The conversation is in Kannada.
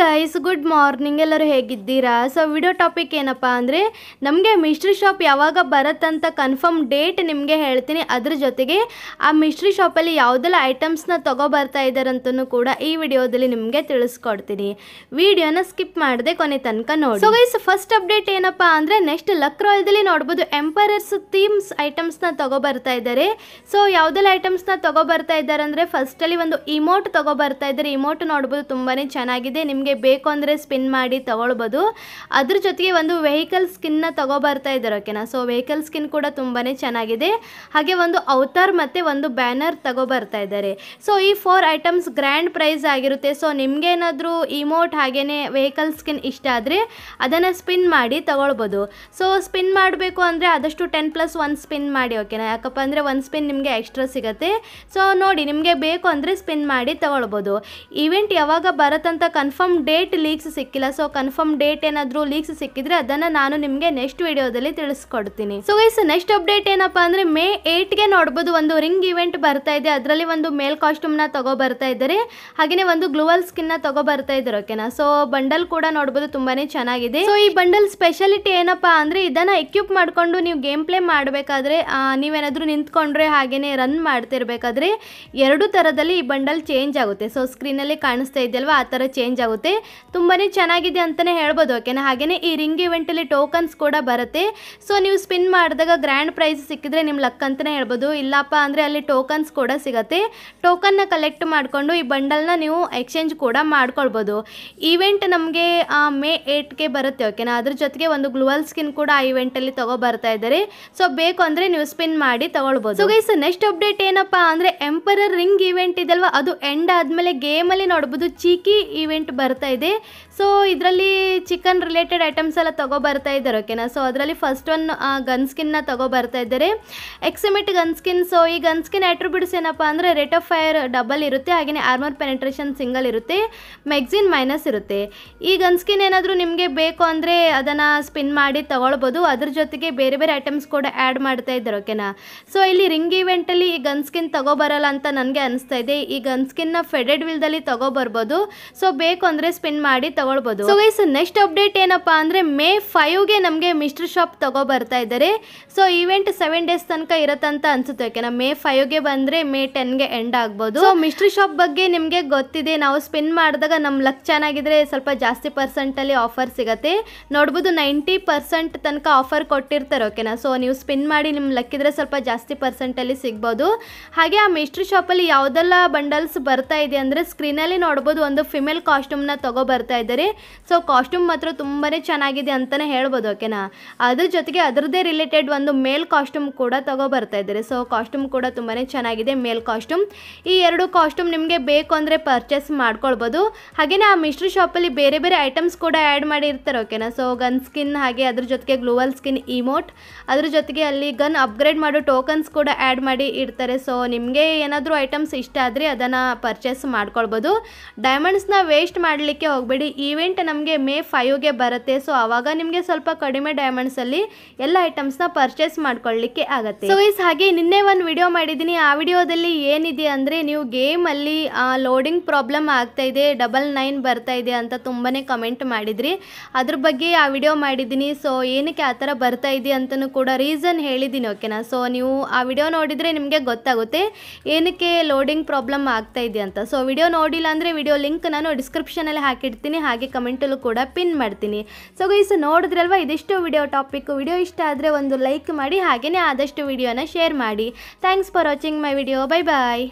ಗೈಸ್ ಗುಡ್ ಮಾರ್ನಿಂಗ್ ಎಲ್ಲರೂ ಹೇಗಿದ್ದೀರಾ ಸೊ ವಿಡಿಯೋ ಟಾಪಿಕ್ ಏನಪ್ಪ ಅಂದರೆ ನಮಗೆ ಮಿಸ್ಟ್ರಿ ಶಾಪ್ ಯಾವಾಗ ಅಂತ ಕನ್ಫರ್ಮ್ ಡೇಟ್ ನಿಮಗೆ ಹೇಳ್ತೀನಿ ಅದ್ರ ಜೊತೆಗೆ ಆ ಮಿಸ್ಟ್ರಿ ಶಾಪಲ್ಲಿ ಯಾವುದೆಲ್ಲ ಐಟಮ್ಸ್ನ ಬರ್ತಾ ಇದ್ದಾರಂತೂ ಕೂಡ ಈ ವಿಡಿಯೋದಲ್ಲಿ ನಿಮಗೆ ತಿಳಿಸ್ಕೊಡ್ತೀನಿ ವಿಡಿಯೋನ ಸ್ಕಿಪ್ ಮಾಡದೆ ಕೊನೆ ತನಕ ನೋಡಿ ಸೊ ಗೈಸ್ ಫಸ್ಟ್ ಅಪ್ಡೇಟ್ ಏನಪ್ಪ ಅಂದರೆ ನೆಕ್ಸ್ಟ್ ಲಕ್ ರಾಯಲ್ದಲ್ಲಿ ನೋಡ್ಬೋದು ಎಂಪೈರರ್ಸ್ ಥೀಮ್ಸ್ ಐಟಮ್ಸ್ನ ಬರ್ತಾ ಇದ್ದಾರೆ ಸೊ ಯಾವುದೆಲ್ಲ ಐಟಮ್ಸ್ನ ಬರ್ತಾ ಇದ್ದಾರೆ ಅಂದರೆ ಫಸ್ಟಲ್ಲಿ ಒಂದು ಇಮೋಟ್ ಬರ್ತಾ ಇದ್ದಾರೆ ಇಮೋಟ್ ನೋಡ್ಬೋದು ತುಂಬಾ ಚೆನ್ನಾಗಿದೆ ನಿಮ್ಗೆ ನಿಮಗೆ ಬೇಕು ಅಂದರೆ ಸ್ಪಿನ್ ಮಾಡಿ ತೊಗೊಳ್ಬೋದು ಅದ್ರ ಜೊತೆಗೆ ಒಂದು ವೆಹಿಕಲ್ ಸ್ಕಿನ್ನ ಬರ್ತಾ ಇದ್ದಾರೆ ಓಕೆನಾ ಸೊ ವೆಹಿಕಲ್ ಸ್ಕಿನ್ ಕೂಡ ತುಂಬಾ ಚೆನ್ನಾಗಿದೆ ಹಾಗೆ ಒಂದು ಔತಾರ್ ಮತ್ತು ಒಂದು ಬ್ಯಾನರ್ ತಗೊಬರ್ತಾ ಇದ್ದಾರೆ ಸೊ ಈ ಫೋರ್ ಐಟಮ್ಸ್ ಗ್ರ್ಯಾಂಡ್ ಪ್ರೈಸ್ ಆಗಿರುತ್ತೆ ಸೊ ಏನಾದರೂ ಇಮೋಟ್ ಹಾಗೇನೆ ವೆಹಿಕಲ್ ಸ್ಕಿನ್ ಇಷ್ಟ ಆದರೆ ಅದನ್ನು ಸ್ಪಿನ್ ಮಾಡಿ ತಗೊಳ್ಬೋದು ಸೊ ಸ್ಪಿನ್ ಮಾಡಬೇಕು ಅಂದರೆ ಆದಷ್ಟು ಟೆನ್ ಪ್ಲಸ್ ಒನ್ ಸ್ಪಿನ್ ಮಾಡಿ ಓಕೆನಾ ಯಾಕಪ್ಪ ಅಂದರೆ ಒಂದು ಸ್ಪಿನ್ ನಿಮಗೆ ಎಕ್ಸ್ಟ್ರಾ ಸಿಗುತ್ತೆ ಸೊ ನೋಡಿ ನಿಮಗೆ ಬೇಕು ಅಂದರೆ ಸ್ಪಿನ್ ಮಾಡಿ ತಗೊಳ್ಬೋದು ಈವೆಂಟ್ ಯಾವಾಗ ಬರುತ್ತಂತ ಕನ್ಫರ್ಮ್ ಕನ್ಫರ್ಮ್ ಡೇಟ್ ಲೀಕ್ಸ್ ಸಿಕ್ಕಿಲ್ಲ ಸೊ ಕನ್ಫರ್ಮ್ ಡೇಟ್ ಏನಾದರೂ ಲೀಕ್ಸ್ ಸಿಕ್ಕಿದ್ರೆ ಅದನ್ನ ನಾನು ನಿಮಗೆ ನೆಕ್ಸ್ಟ್ ವಿಡಿಯೋದಲ್ಲಿ ತಿಳಿಸ್ಕೊಡ್ತೀನಿ ಸೊ ಗೈಸ್ ನೆಕ್ಸ್ಟ್ ಅಪ್ಡೇಟ್ ಏನಪ್ಪಾ ಅಂದ್ರೆ ಮೇ ಗೆ ನೋಡಬಹುದು ಒಂದು ರಿಂಗ್ ಇವೆಂಟ್ ಬರ್ತಾ ಇದೆ ಅದರಲ್ಲಿ ಒಂದು ಮೇಲ್ ನ ತಗೋ ಬರ್ತಾ ಇದ್ದಾರೆ ಹಾಗೆ ಒಂದು ಗ್ಲೋವಲ್ ಸ್ಕಿನ್ನ ತಗೋ ಬರ್ತಾ ಇದ್ದಾರೆ ಓಕೆನಾ ಸೊ ಬಂಡಲ್ ಕೂಡ ನೋಡಬಹುದು ತುಂಬಾನೇ ಚೆನ್ನಾಗಿದೆ ಸೊ ಈ ಬಂಡಲ್ ಸ್ಪೆಷಾಲಿಟಿ ಏನಪ್ಪಾ ಅಂದ್ರೆ ಇದನ್ನ ಎಕ್ವಿಪ್ ಮಾಡ್ಕೊಂಡು ನೀವು ಗೇಮ್ ಪ್ಲೇ ಮಾಡಬೇಕಾದ್ರೆ ನೀವೇನಾದ್ರೂ ನಿಂತ್ಕೊಂಡ್ರೆ ಹಾಗೆಯೇ ರನ್ ಮಾಡ್ತಿರ್ಬೇಕಾದ್ರೆ ಎರಡು ತರದಲ್ಲಿ ಈ ಬಂಡಲ್ ಚೇಂಜ್ ಆಗುತ್ತೆ ಸೊ ಅಲ್ಲಿ ಕಾಣಿಸ್ತಾ ಇದೆಯಲ್ವಾ ಆ ತರ ಚೇಂಜ್ ಆಗುತ್ತೆ ಬರುತ್ತೆ ತುಂಬಾ ಚೆನ್ನಾಗಿದೆ ಅಂತಲೇ ಹೇಳ್ಬೋದು ಓಕೆನಾ ಹಾಗೆಯೇ ಈ ರಿಂಗ್ ಇವೆಂಟಲ್ಲಿ ಟೋಕನ್ಸ್ ಕೂಡ ಬರುತ್ತೆ ಸೊ ನೀವು ಸ್ಪಿನ್ ಮಾಡಿದಾಗ ಗ್ರ್ಯಾಂಡ್ ಪ್ರೈಸ್ ಸಿಕ್ಕಿದ್ರೆ ನಿಮ್ಮ ಲಕ್ ಅಂತಲೇ ಹೇಳ್ಬೋದು ಇಲ್ಲಪ್ಪ ಅಂದರೆ ಅಲ್ಲಿ ಟೋಕನ್ಸ್ ಕೂಡ ಸಿಗುತ್ತೆ ಟೋಕನ್ನ ಕಲೆಕ್ಟ್ ಮಾಡಿಕೊಂಡು ಈ ಬಂಡಲ್ನ ನೀವು ಎಕ್ಸ್ಚೇಂಜ್ ಕೂಡ ಮಾಡ್ಕೊಳ್ಬೋದು ಈವೆಂಟ್ ನಮಗೆ ಮೇ ಏಟ್ಗೆ ಬರುತ್ತೆ ಓಕೆನಾ ಅದ್ರ ಜೊತೆಗೆ ಒಂದು ಗ್ಲೋವಲ್ ಸ್ಕಿನ್ ಕೂಡ ಆ ಇವೆಂಟಲ್ಲಿ ತಗೋ ಬರ್ತಾ ಇದ್ದಾರೆ ಸೊ ಬೇಕು ಅಂದರೆ ನೀವು ಸ್ಪಿನ್ ಮಾಡಿ ತಗೊಳ್ಬೋದು ಸೊ ಗೈಸ್ ನೆಕ್ಸ್ಟ್ ಅಪ್ಡೇಟ್ ಏನಪ್ಪ ಅಂದರೆ ಎಂಪರರ್ ರಿಂಗ್ ಇವೆಂಟ್ ಅಲ್ವಾ ಅದು ಎಂಡ್ ಆದಮೇಲೆ ಗೇಮಲ್ಲಿ ನೋಡ್ಬೋದು ಚೀಕಿ ಇವೆಂಟ್ ಬರುತ್ತೆ ಬರ್ತಾ ಇದೆ ಸೊ ಇದರಲ್ಲಿ ಚಿಕನ್ ರಿಲೇಟೆಡ್ ಐಟಮ್ಸ್ ಎಲ್ಲ ತಗೋ ಬರ್ತಾ ಇದ್ದಾರೆ ಓಕೆನಾ ಸೊ ಅದರಲ್ಲಿ ಫಸ್ಟ್ ಒನ್ ಗನ್ ಸ್ಕಿನ್ನ ತಗೋ ಬರ್ತಾ ಇದ್ದಾರೆ ಎಕ್ಸಿಮಿಟ್ ಗನ್ ಸ್ಕಿನ್ ಸೊ ಈ ಗನ್ ಸ್ಕಿನ್ ಅಟ್ರಿಬ್ಯೂಟ್ಸ್ ಏನಪ್ಪಾ ಅಂದರೆ ರೇಟ್ ಆಫ್ ಫೈರ್ ಡಬಲ್ ಇರುತ್ತೆ ಹಾಗೆಯೇ ಆರ್ಮರ್ ಪೆನೆಟ್ರೇಷನ್ ಸಿಂಗಲ್ ಇರುತ್ತೆ ಮ್ಯಾಗ್ಝಿನ್ ಮೈನಸ್ ಇರುತ್ತೆ ಈ ಗನ್ ಸ್ಕಿನ್ ಏನಾದರೂ ನಿಮಗೆ ಬೇಕು ಅಂದರೆ ಅದನ್ನು ಸ್ಪಿನ್ ಮಾಡಿ ತಗೊಳ್ಬೋದು ಅದ್ರ ಜೊತೆಗೆ ಬೇರೆ ಬೇರೆ ಐಟಮ್ಸ್ ಕೂಡ ಆ್ಯಡ್ ಮಾಡ್ತಾ ಇದ್ದಾರೆ ಓಕೆನಾ ಸೊ ಇಲ್ಲಿ ರಿಂಗ್ ಈವೆಂಟಲ್ಲಿ ಈ ಗನ್ ಸ್ಕಿನ್ ತಗೋಬರಲ್ಲ ಅಂತ ನನಗೆ ಅನಿಸ್ತಾ ಇದೆ ಈ ಗನ್ ಸ್ಕಿನ್ನ ಫೆಡೆಡ್ ವಿಲ್ದಲ್ಲಿ ತಗೋಬರ್ಬೋದು ಸೊ ಬೇಕು ಅಂದ್ರೆ ಸ್ಪಿನ್ ಮಾಡಿ ತಗೊಳ್ಬಹುದು ಸೊ ಗೈಸ್ ನೆಕ್ಸ್ಟ್ ಅಪ್ಡೇಟ್ ಏನಪ್ಪಾ ಅಂದ್ರೆ ಮೇ ಗೆ ನಮಗೆ ಮಿಸ್ಟ್ರಿ ಶಾಪ್ ತಗೋ ಬರ್ತಾ ಇದ್ದಾರೆ ಸೊ ಇವೆಂಟ್ ಸೆವೆನ್ ಡೇಸ್ ತನಕ ಇರತ್ತಂತ ಅನ್ಸುತ್ತೆ ಓಕೆನಾ ಮೇ ಗೆ ಬಂದ್ರೆ ಮೇ ಟೆನ್ ಗೆ ಎಂಡ್ ಆಗ್ಬೋದು ಸೊ ಮಿಸ್ಟರ್ ಶಾಪ್ ಬಗ್ಗೆ ನಿಮ್ಗೆ ಗೊತ್ತಿದೆ ನಾವು ಸ್ಪಿನ್ ಮಾಡಿದಾಗ ನಮ್ ಲಕ್ ಚೆನ್ನಾಗಿದ್ರೆ ಸ್ವಲ್ಪ ಜಾಸ್ತಿ ಪರ್ಸೆಂಟ್ ಅಲ್ಲಿ ಆಫರ್ ಸಿಗತ್ತೆ ನೋಡ್ಬೋದು ನೈಂಟಿ ಪರ್ಸೆಂಟ್ ತನಕ ಆಫರ್ ಕೊಟ್ಟಿರ್ತಾರೆ ಓಕೆನಾ ಸೊ ನೀವು ಸ್ಪಿನ್ ಮಾಡಿ ಲಕ್ ಇದ್ರೆ ಸ್ವಲ್ಪ ಜಾಸ್ತಿ ಪರ್ಸೆಂಟ್ ಅಲ್ಲಿ ಸಿಗ್ಬಹುದು ಹಾಗೆ ಆ ಮಿಸ್ಟ್ರಿ ಶಾಪ್ ಅಲ್ಲಿ ಯಾವ್ದೆಲ್ಲ ಬಂಡಲ್ಸ್ ಬರ್ತಾ ಇದೆ ಅಂದ್ರೆ ಸ್ಕ್ರೀನ್ ಅಲ್ಲಿ ನೋಡಬಹುದು ಒಂದು ಫಿಮೇಲ್ ನ ತಗೋ ಬರ್ತಾ ಇದ್ದಾರೆ ಸೊ ಕಾಸ್ಟ್ಯೂಮ್ ಮಾತ್ರ ತುಂಬಾ ಚೆನ್ನಾಗಿದೆ ಅಂತಾನೆ ಹೇಳ್ಬೋದು ಓಕೆನಾ ಅದ್ರ ಜೊತೆಗೆ ಅದರದೇ ರಿಲೇಟೆಡ್ ಒಂದು ಮೇಲ್ ಕಾಸ್ಟ್ಯೂಮ್ ಕೂಡ ತಗೋ ಬರ್ತಾ ಇದ್ದಾರೆ ಸೊ ಕಾಸ್ಟ್ಯೂಮ್ ಕೂಡ ತುಂಬಾ ಚೆನ್ನಾಗಿದೆ ಮೇಲ್ ಕಾಸ್ಟ್ಯೂಮ್ ಈ ಎರಡು ಕಾಸ್ಟ್ಯೂಮ್ ನಿಮಗೆ ಬೇಕು ಅಂದರೆ ಪರ್ಚೇಸ್ ಮಾಡ್ಕೊಳ್ಬೋದು ಹಾಗೆಯೇ ಆ ಮಿಶ್ರ ಶಾಪಲ್ಲಿ ಬೇರೆ ಬೇರೆ ಐಟಮ್ಸ್ ಕೂಡ ಆ್ಯಡ್ ಮಾಡಿರ್ತಾರೆ ಓಕೆನಾ ಸೊ ಗನ್ ಸ್ಕಿನ್ ಹಾಗೆ ಅದ್ರ ಜೊತೆಗೆ ಗ್ಲೋವಲ್ ಸ್ಕಿನ್ ಇಮೋಟ್ ಅದ್ರ ಜೊತೆಗೆ ಅಲ್ಲಿ ಗನ್ ಅಪ್ಗ್ರೇಡ್ ಮಾಡೋ ಟೋಕನ್ಸ್ ಕೂಡ ಆ್ಯಡ್ ಮಾಡಿ ಇಡ್ತಾರೆ ಸೊ ನಿಮಗೆ ಏನಾದರೂ ಐಟಮ್ಸ್ ಇಷ್ಟ ಆದರೆ ಅದನ್ನು ಪರ್ಚೇಸ್ ಮಾಡ್ಕೊಳ್ಬೋದು ಡೈಮಂಡ್ಸ್ನ ವೇಸ್ಟ್ ಮಾಡಿ ಮಾಡಲಿಕ್ಕೆ ಹೋಗಬೇಡಿ ಈವೆಂಟ್ ನಮಗೆ ಮೇ ಫೈವ್ಗೆ ಬರುತ್ತೆ ಸೊ ಆವಾಗ ನಿಮಗೆ ಸ್ವಲ್ಪ ಕಡಿಮೆ ಡೈಮಂಡ್ಸಲ್ಲಿ ಎಲ್ಲ ಐಟಮ್ಸ್ನ ಪರ್ಚೇಸ್ ಮಾಡ್ಕೊಳ್ಳಿಕ್ಕೆ ಆಗುತ್ತೆ ಸೊ ಇಸ್ ಹಾಗೆ ನಿನ್ನೆ ಒಂದು ವಿಡಿಯೋ ಮಾಡಿದ್ದೀನಿ ಆ ವಿಡಿಯೋದಲ್ಲಿ ಏನಿದೆ ಅಂದರೆ ನೀವು ಗೇಮಲ್ಲಿ ಲೋಡಿಂಗ್ ಪ್ರಾಬ್ಲಮ್ ಆಗ್ತಾ ಇದೆ ಡಬಲ್ ನೈನ್ ಬರ್ತಾ ಇದೆ ಅಂತ ತುಂಬಾ ಕಮೆಂಟ್ ಮಾಡಿದ್ರಿ ಅದ್ರ ಬಗ್ಗೆ ಆ ವಿಡಿಯೋ ಮಾಡಿದ್ದೀನಿ ಸೊ ಏನಕ್ಕೆ ಆ ಥರ ಬರ್ತಾ ಇದೆ ಅಂತಲೂ ಕೂಡ ರೀಸನ್ ಹೇಳಿದ್ದೀನಿ ಓಕೆನಾ ಸೊ ನೀವು ಆ ವಿಡಿಯೋ ನೋಡಿದರೆ ನಿಮಗೆ ಗೊತ್ತಾಗುತ್ತೆ ಏನಕ್ಕೆ ಲೋಡಿಂಗ್ ಪ್ರಾಬ್ಲಮ್ ಆಗ್ತಾ ಇದೆ ಅಂತ ಸೊ ವಿಡಿಯೋ ನೋಡಿಲ್ಲ ಅಂದರೆ ವಿಡಿಯೋ ಲಿಂಕ್ ನಾನು ಡಿಸ್ಕ್ರಿಪ್ಷನ್ ಡಿಸ್ಕ್ರಿಪ್ಷನಲ್ಲಿ ಹಾಕಿಡ್ತೀನಿ ಹಾಗೆ ಕಮೆಂಟಲ್ಲೂ ಕೂಡ ಪಿನ್ ಮಾಡ್ತೀನಿ ಸೊ ಗೈಸ್ ನೋಡಿದ್ರಲ್ವ ಇದಿಷ್ಟು ವಿಡಿಯೋ ಟಾಪಿಕ್ ವಿಡಿಯೋ ಇಷ್ಟ ಆದರೆ ಒಂದು ಲೈಕ್ ಮಾಡಿ ಹಾಗೆಯೇ ಆದಷ್ಟು ವಿಡಿಯೋನ ಶೇರ್ ಮಾಡಿ thanks for watching my video bye bye